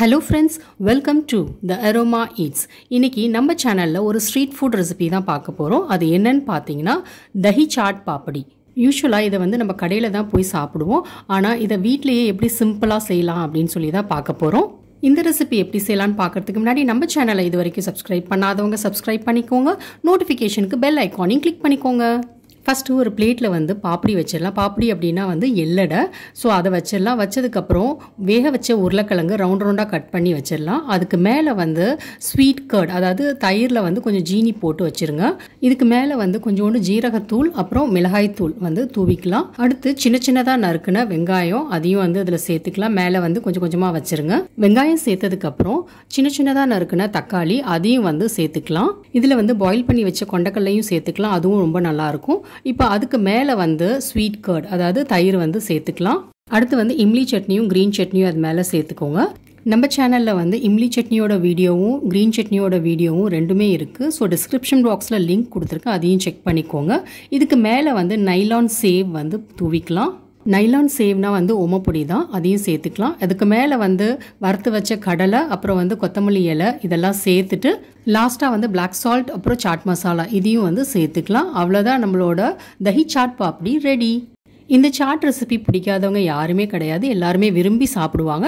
hello friends welcome to the Aroma Eats இன்றைக்கி நம்ம சேனலில் ஒரு ஸ்ட்ரீட் ஃபுட் ரெசிபி தான் பார்க்க போகிறோம் அது என்னன்னு பார்த்தீங்கன்னா தஹி சாட் பாப்படி யூஸ்வலாக இதை வந்து நம்ம கடையில் தான் போய் சாப்பிடுவோம் ஆனால் இதை வீட்லேயே எப்படி சிம்பிளாக செய்யலாம் அப்படின்னு சொல்லி தான் பார்க்க போகிறோம் இந்த ரெசிபி எப்படி செய்யலான்னு பார்க்கறதுக்கு முன்னாடி நம்ம சேனலை இது வரைக்கும் சப்ஸ்கிரைப் பண்ணாதவங்க சப்ஸ்கிரைப் பண்ணிக்கோங்க நோட்டிஃபிகேஷனுக்கு பெல் ஐக்கானையும் கிளிக் பண்ணிக்கோங்க ஃபஸ்ட்டு ஒரு பிளேட்டில் வந்து பாப்படி வச்சிடலாம் பாப்படி அப்படின்னா வந்து எள்ளடை ஸோ அதை வச்சிடலாம் வச்சதுக்கப்புறம் வேக வச்ச உருளைக்கிழங்கு ரவுண்ட் ரவுண்டாக கட் பண்ணி வச்சிடலாம் அதுக்கு மேலே வந்து ஸ்வீட் கர்ட் அதாவது தயிரில் வந்து கொஞ்சம் ஜீனி போட்டு வச்சுருங்க இதுக்கு மேலே வந்து கொஞ்சோண்டு ஜீரகத்தூள் அப்புறம் மிளகாய்த்தூள் வந்து தூவிக்கலாம் அடுத்து சின்ன சின்னதாக நறுக்குன வெங்காயம் அதையும் வந்து அதில் சேர்த்துக்கலாம் மேலே வந்து கொஞ்சம் கொஞ்சமாக வச்சுருங்க வெங்காயம் சேர்த்ததுக்கப்புறம் சின்ன சின்னதாக நறுக்குன தக்காளி அதையும் வந்து சேர்த்துக்கலாம் இதில் வந்து பாயில் பண்ணி வச்ச கொண்டக்கல்லையும் சேர்த்துக்கலாம் அதுவும் ரொம்ப நல்லாயிருக்கும் இப்போ அதுக்கு மேலே வந்து ஸ்வீட் கர்ட் அதாவது தயிர் வந்து சேர்த்துக்கலாம் அடுத்து வந்து இம்லி சட்னியும் க்ரீன் சட்னியும் அது மேலே சேர்த்துக்கோங்க நம்ம சேனலில் வந்து இம்லி சட்னியோட வீடியோவும் க்ரீன் சட்னியோட வீடியோவும் ரெண்டுமே இருக்குது ஸோ டிஸ்கிரிப்ஷன் பாக்ஸில் லிங்க் கொடுத்துருக்கேன் அதையும் செக் பண்ணிக்கோங்க இதுக்கு மேலே வந்து நைலான் சேவ் வந்து தூவிக்கலாம் நைலான் சேவ்னா வந்து ஓமப்பொடி தான் அதையும் சேர்த்துக்கலாம் அதுக்கு மேலே வந்து வறுத்து வச்ச கடலை அப்புறம் வந்து கொத்தமல்லி இலை இதெல்லாம் சேர்த்துட்டு லாஸ்ட்டாக வந்து பிளாக் சால்ட் அப்புறம் சாட் மசாலா இதையும் வந்து சேர்த்துக்கலாம் அவ்வளோதான் நம்மளோட தஹி சாட் பாப்டி ரெடி இந்த சாட் ரெசிபி பிடிக்காதவங்க யாருமே கிடையாது எல்லாருமே விரும்பி சாப்பிடுவாங்க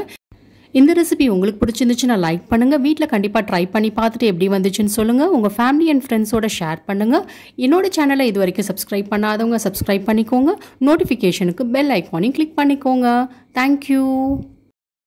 இந்த ரெசிபி உங்களுக்கு பிடிச்சிருந்துச்சுன்னா லைக் பண்ணுங்கள் வீட்டில் கண்டிப்பாக ட்ரை பண்ணி பார்த்துட்டு எப்படி வந்துச்சுன்னு சொல்லுங்கள் உங்கள் ஃபேமிலி அண்ட் ஃப்ரெண்ட்ஸோட ஷேர் பண்ணுங்கள் என்னோட சேனலை இது வரைக்கும் சப்ஸ்கிரைப் பண்ணாதவங்க சப்ஸ்கிரைப் பண்ணிக்கோங்க நோட்டிஃபிகேஷனுக்கு பெல் ஐக்கானையும் கிளிக் பண்ணிக்கோங்க தேங்க்யூ